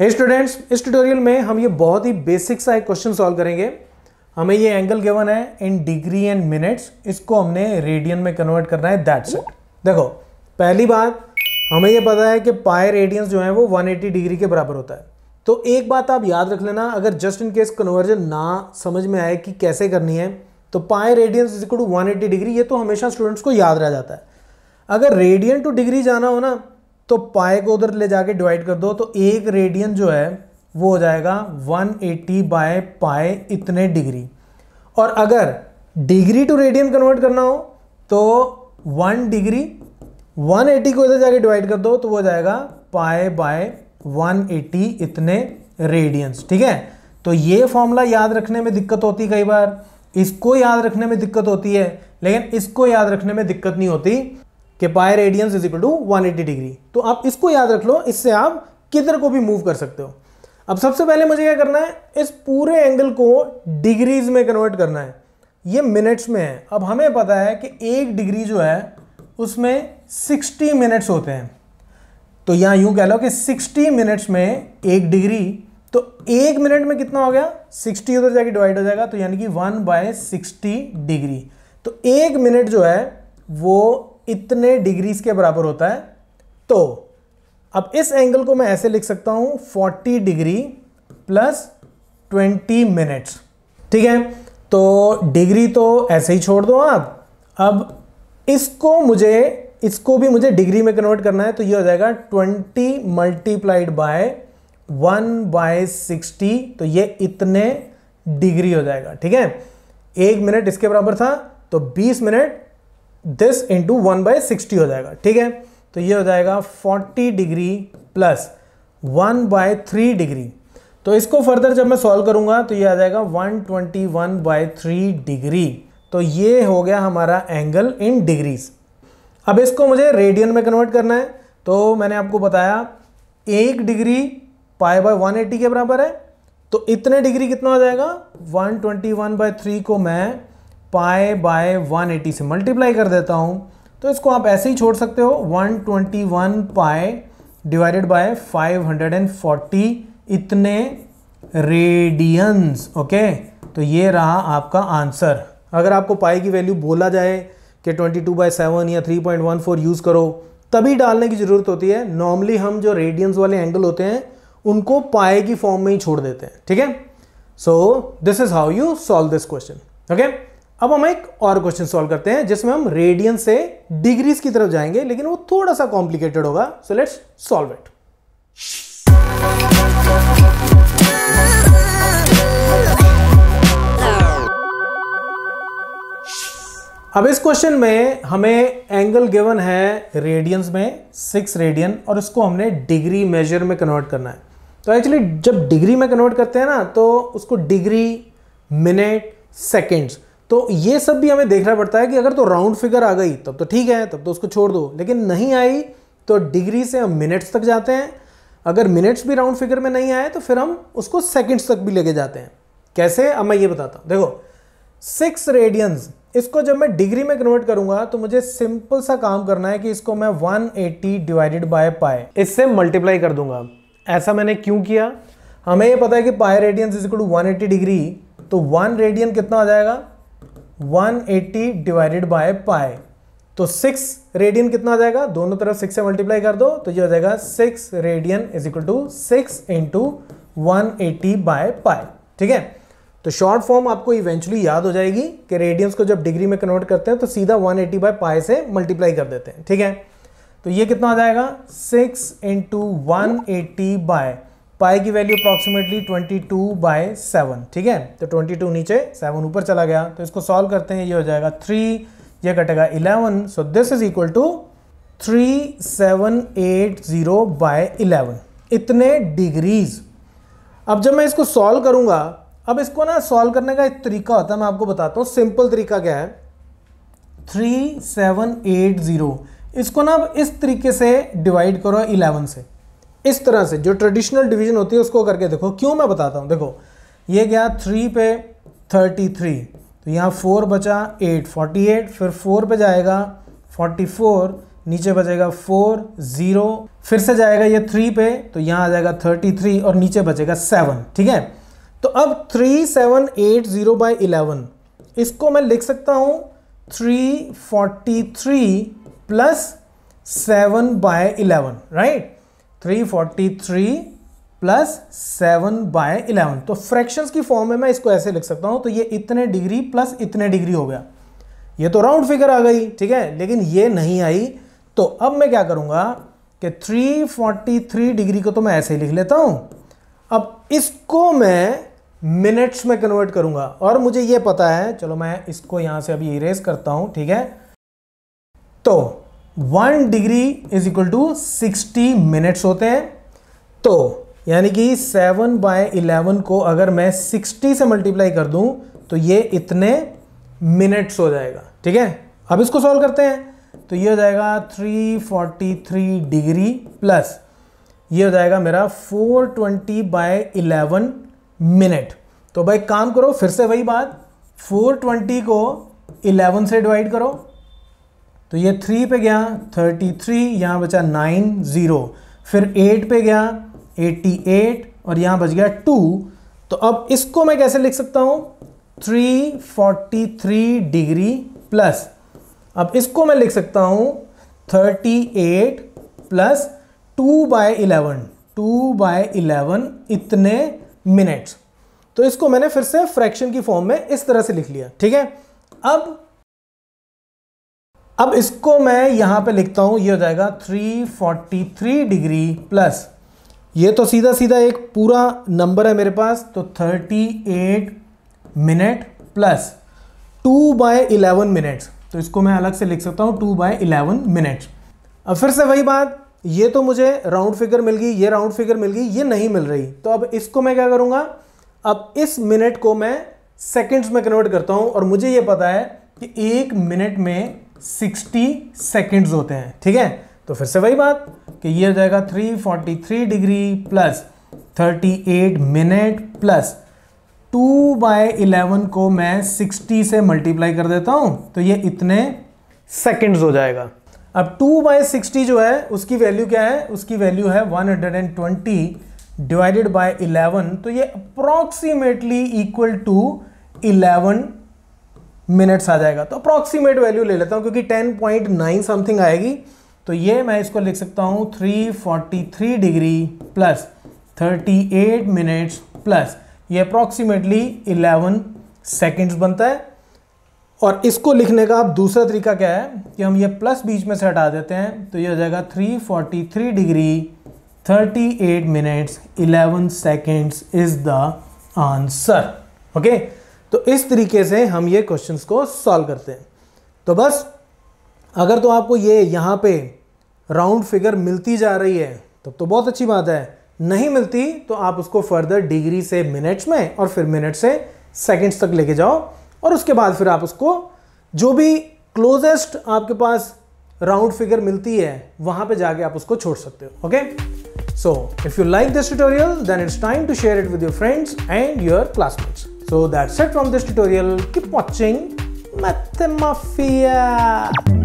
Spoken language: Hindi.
हे स्टूडेंट्स इस ट्यूटोरियल में हम ये बहुत ही बेसिक सा एक क्वेश्चन सॉल्व करेंगे हमें ये एंगल गिवन है इन डिग्री एंड मिनट्स इसको हमने रेडियन में कन्वर्ट करना है दैट्स इट देखो पहली बात हमें ये पता है कि पाए रेडियंस जो है वो 180 डिग्री के बराबर होता है तो एक बात आप याद रख लेना अगर जस्ट इन केस कन्वर्जन ना समझ में आए कि कैसे करनी है तो pi radians is equal to one degree ये तो हमेशा स्टूडेंट्स को याद रह जाता है अगर रेडियन टू डिग्री जाना हो ना तो पाए को उधर ले जाके डिवाइड कर दो तो एक रेडियन जो है वो हो जाएगा 180 एटी बाय पाए इतने डिग्री और अगर डिग्री टू रेडियन कन्वर्ट करना हो तो वन डिग्री 180 को इधर जाके डिवाइड कर दो तो वो हो जाएगा पाए बाय 180 इतने रेडियंस ठीक है तो ये फॉर्मूला याद रखने में दिक्कत होती कई बार इसको याद रखने में दिक्कत होती है लेकिन इसको याद रखने में दिक्कत नहीं होती कि pi radians is equal to 180 degree तो आप इसको याद रख लो इससे आप किधर को भी मूव कर सकते हो अब सबसे पहले मुझे क्या करना है इस पूरे एंगल को डिग्रीज में कन्वर्ट करना है ये मिनट्स में है अब हमें पता है कि एक डिग्री जो है उसमें 60 मिनट्स होते हैं तो यहाँ यूँ कह लो कि 60 मिनट्स में एक डिग्री तो एक मिनट में कितना हो गया 60 उधर जाके डिवाइड हो जाएगा तो यानी कि 1 बाय सिक्सटी डिग्री तो एक मिनट जो है वो इतने डिग्रीज के बराबर होता है तो अब इस एंगल को मैं ऐसे लिख सकता हूं 40 डिग्री प्लस 20 मिनट्स ठीक है तो डिग्री तो ऐसे ही छोड़ दो आप अब इसको मुझे इसको भी मुझे डिग्री में कन्वर्ट करना है तो ये हो जाएगा 20 मल्टीप्लाइड बाय 1 बाय 60 तो ये इतने डिग्री हो जाएगा ठीक है एक मिनट इसके बराबर था तो 20 minute this into one by sixty हो जाएगा ठीक है तो ये हो जाएगा forty degree plus one by three degree तो इसको फर्दर जब मैं सॉल्व करूंगा तो ये आ जाएगा one twenty one by three degree तो ये हो गया हमारा एंगल इन डिग्रीज अब इसको मुझे रेडियन में कन्वर्ट करना है तो मैंने आपको बताया एक degree pi by one eighty के बराबर है तो इतने डिग्री कितना हो जाएगा one twenty one by three को मैं पाए बाय 180 से मल्टीप्लाई कर देता हूँ तो इसको आप ऐसे ही छोड़ सकते हो 121 ट्वेंटी पाए डिवाइडेड बाय 540 इतने रेडियंस ओके तो ये रहा आपका आंसर अगर आपको पाई की वैल्यू बोला जाए कि 22 टू बाई सेवन या 3.14 यूज़ करो तभी डालने की ज़रूरत होती है नॉर्मली हम जो रेडियंस वाले एंगल होते हैं उनको पाए की फॉर्म में ही छोड़ देते हैं ठीक है so this is how you solve this question okay अब हम एक और क्वेश्चन सॉल्व करते हैं जिसमें हम रेडियन से डिग्रीज की तरफ जाएंगे लेकिन वो थोड़ा सा कॉम्प्लिकेटेड होगा सो लेट्स सॉल्व इट अब इस क्वेश्चन में हमें एंगल गिवन है रेडियंस में सिक्स रेडियन और इसको हमने डिग्री मेजर में कन्वर्ट करना है तो एक्चुअली जब डिग्री में कन्वर्ट करते हैं ना तो उसको डिग्री मिनट सेकेंड्स तो ये सब भी हमें देखना पड़ता है कि अगर तो राउंड फिगर आ गई तब तो ठीक है तब तो उसको छोड़ दो लेकिन नहीं आई तो डिग्री से हम मिनट्स तक जाते हैं अगर मिनट्स भी राउंड फिगर में नहीं आए तो फिर हम उसको सेकंड्स तक भी लेके जाते हैं कैसे अब मैं ये बताता हूँ देखो सिक्स रेडियंस इसको जब मैं डिग्री में कन्वर्ट करूंगा तो मुझे सिंपल सा काम करना है कि इसको मैं 180 डिवाइडेड बाय पाए इससे मल्टीप्लाई कर दूंगा ऐसा मैंने क्यों किया हमें ये पता है कि pi radians is equal to one degree तो वन रेडियन कितना आ जाएगा 180 डिवाइडेड बाय पाए तो सिक्स रेडियन कितना आ जाएगा दोनों तरफ सिक्स से मल्टीप्लाई कर दो तो ये हो जाएगा six radian is equal to six into one eighty by pi ठीक है तो शॉर्ट फॉर्म आपको इवेंचुअली याद हो जाएगी कि रेडियंस को जब डिग्री में कन्वर्ट करते हैं तो सीधा 180 एटी बाय पाए से मल्टीप्लाई कर देते हैं ठीक है तो ये कितना आ जाएगा six into one eighty by pi की value approximately 22 two by seven ठीक है तो 22 नीचे 7 ऊपर चला गया तो इसको सॉल्व करते हैं ये हो जाएगा 3 ये कटेगा 11 so this is equal to 3780 by eleven इतने डिग्रीज अब जब मैं इसको सॉल्व करूंगा अब इसको ना सॉल्व करने का एक तरीका होता है मैं आपको बताता हूँ सिंपल तरीका क्या है थ्री सेवन एट ज़ीरो इसको ना अब इस तरीके से डिवाइड करो इलेवन से इस तरह से जो ट्रेडिशनल डिवीजन होती है उसको करके देखो क्यों मैं बताता हूँ देखो ये गया थ्री पे थर्टी थ्री तो यहाँ फोर बचा एट फोर्टी एट फिर फोर पे जाएगा फोर्टी फोर नीचे बचेगा फोर ज़ीरो फिर से जाएगा ये थ्री पे तो यहाँ आ जाएगा थर्टी थ्री और नीचे बचेगा सेवन ठीक है तो अब three seven eight zero by eleven इसको मैं लिख सकता हूँ three forty three plus seven by eleven right three forty three plus seven by eleven तो फ्रैक्शंस की फॉर्म में मैं इसको ऐसे लिख सकता हूं तो ये इतने डिग्री प्लस इतने डिग्री हो गया ये तो राउंड फिगर आ गई ठीक है लेकिन ये नहीं आई तो अब मैं क्या करूंगा कि 343 डिग्री को तो मैं ऐसे ही लिख लेता हूं अब इसको मैं मिनट्स में कन्वर्ट करूंगा और मुझे ये पता है चलो मैं इसको यहां से अभी इरेज करता हूं ठीक है तो one degree is equal to sixty minutes होते हैं तो यानी कि सेवन बाय इलेवन को अगर मैं सिक्सटी से मल्टीप्लाई कर दूं तो ये इतने मिनट्स हो जाएगा ठीक है अब इसको सॉल्व करते हैं तो ये हो जाएगा three forty three degree plus ये हो जाएगा मेरा four twenty by eleven minute तो भाई काम करो फिर से वही बात फोर ट्वेंटी को इलेवन से डिवाइड करो तो ये थ्री पे गया थर्टी थ्री यहाँ बचा नाइन ज़ीरो फिर एट पे गया एट्टी एट और यहाँ बच गया टू तो अब इसको मैं कैसे लिख सकता हूँ three forty three degree plus अब इसको मैं लिख सकता हूँ thirty eight plus two by eleven two by eleven इतने मिनट्स तो इसको मैंने फिर से फ्रैक्शन की फॉर्म में इस तरह से लिख लिया ठीक है अब अब इसको मैं यहाँ पे लिखता हूँ ये हो जाएगा 343 डिग्री प्लस ये तो सीधा सीधा एक पूरा नंबर है मेरे पास तो 38 minute plus 2 by eleven minutes तो इसको मैं अलग से लिख सकता हूँ 2 बाय इलेवन मिनट्स अब फिर से वही बात ये तो मुझे राउंड फिगर मिल गई ये राउंड फिगर मिल गई ये नहीं मिल रही तो अब इसको मैं क्या करूँगा अब इस मिनट को मैं सेकेंड्स में कन्वर्ट करता हूँ और मुझे ये पता है कि एक मिनट में सिक्सटी सेकेंड्स होते हैं ठीक है तो फिर से वही बात कि ये हो जाएगा three forty three degree plus thirty eight minute plus two by eleven को मैं सिक्सटी से मल्टीप्लाई कर देता हूँ तो ये इतने सेकेंड्स हो जाएगा अब टू बाय सिक्सटी जो है उसकी वैल्यू क्या है उसकी वैल्यू है one hundred and twenty divided by eleven तो ये approximately equal to eleven minutes आ जाएगा तो अप्रॉक्सीमेट वैल्यू ले लेता हूँ क्योंकि टेन पॉइंट नाइन समथिंग आएगी तो ये मैं इसको लिख सकता हूँ three forty three degree plus thirty eight minutes plus ये अप्रॉक्सीमेटली इलेवन सेकेंड्स बनता है और इसको लिखने का अब दूसरा तरीका क्या है कि हम ये प्लस बीच में से हटा देते हैं तो ये हो जाएगा three forty three degree thirty eight minutes eleven seconds is the answer okay तो इस तरीके से हम ये क्वेश्चन को सॉल्व करते हैं तो बस अगर तो आपको ये यहाँ पे राउंड फिगर मिलती जा रही है तब तो, तो बहुत अच्छी बात है नहीं मिलती तो आप उसको फर्दर डिग्री से मिनट्स में और फिर मिनट से सेकंड्स तक लेके जाओ और उसके बाद फिर आप उसको जो भी क्लोजेस्ट आपके पास राउंड फिगर मिलती है वहां पे जाके आप उसको छोड़ सकते हो okay so if you like this tutorial then it's time to share it with your friends and your classmates So that's it from this tutorial. Keep watching Mathemafia.